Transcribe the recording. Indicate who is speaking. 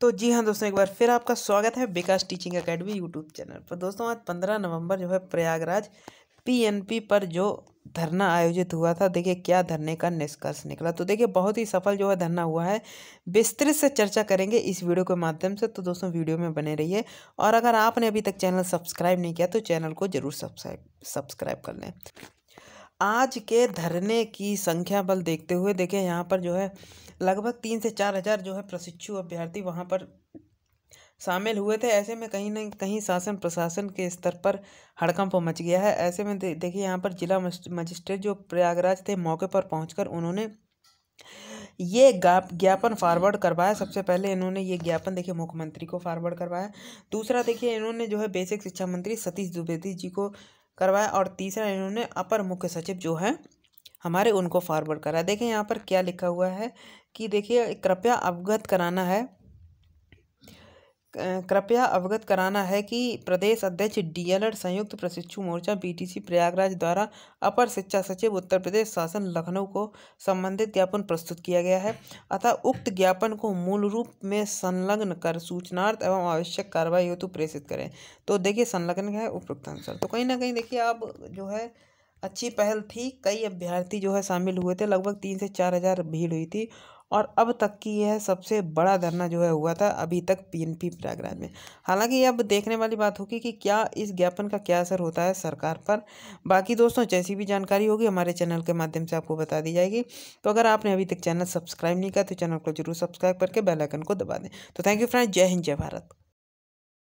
Speaker 1: तो जी हाँ दोस्तों एक बार फिर आपका स्वागत है Vikas teaching academy YouTube channel पर दोस्तों आज पंद्रह नवंबर जो है प्रयागराज पीएनपी पर जो धरना आयोजित हुआ था देखिए क्या धरने का निष्कर्ष निकला तो देखिए बहुत ही सफल जो है धरना हुआ है विस्तृत से चर्चा करेंगे इस वीडियो के माध्यम से तो दोस्तों वीडियो में बने रहिए और अगर आपने अभी तक चैनल सब्सक्राइब नहीं किया तो चैनल को जरूर सब्सक्राइब सब्सक्राइब कर लें आज के धरने की संख्या बल देखते हुए देखें यहाँ पर जो है लगभग तीन से चार हज़ार जो है प्रशिक्षु अभ्यर्थी वहाँ पर शामिल हुए थे ऐसे में कहीं ना कहीं शासन प्रशासन के स्तर पर हड़कंप मच गया है ऐसे में दे, देखिए यहाँ पर जिला मजिस्ट्रेट जो प्रयागराज थे मौके पर पहुँच उन्होंने ये ज्ञापन फॉरवर्ड करवाया सबसे पहले इन्होंने ये ज्ञापन देखिए मुख्यमंत्री को फॉरवर्ड करवाया दूसरा देखिए इन्होंने जो है बेसिक शिक्षा मंत्री सतीश द्विवेदी जी को करवाया और तीसरा इन्होंने अपर मुख्य सचिव जो है हमारे उनको फॉरवर्ड करा देखें यहाँ पर क्या लिखा हुआ है कि देखिए कृपया अवगत कराना है कृपया अवगत कराना है कि प्रदेश अध्यक्ष डीएलएड संयुक्त प्रशिक्षु मोर्चा बीटीसी प्रयागराज द्वारा अपर शिक्षा सचिव उत्तर प्रदेश शासन लखनऊ को संबंधित ज्ञापन प्रस्तुत किया गया है अतः उक्त ज्ञापन को मूल रूप में संलग्न कर सूचनार्थ एवं आवश्यक कार्रवाई हेतु प्रेषित करें तो देखिए संलग्न है उपयुक्त आंसर तो कहीं ना कहीं देखिए आप जो है अच्छी पहल थी कई अभ्यर्थी जो है शामिल हुए थे लगभग तीन से चार हज़ार भीड़ हुई थी और अब तक की यह सबसे बड़ा धरना जो है हुआ था अभी तक पीएनपी प्रयागराज में हालांकि अब देखने वाली बात होगी कि क्या इस ज्ञापन का क्या असर होता है सरकार पर बाकी दोस्तों जैसी भी जानकारी होगी हमारे चैनल के माध्यम से आपको बता दी जाएगी तो अगर आपने अभी तक चैनल सब्सक्राइब नहीं किया तो चैनल को जरूर सब्सक्राइब करके बेलाइकन को दबा दें तो थैंक यू फ्रेंड जय हिंद जय भारत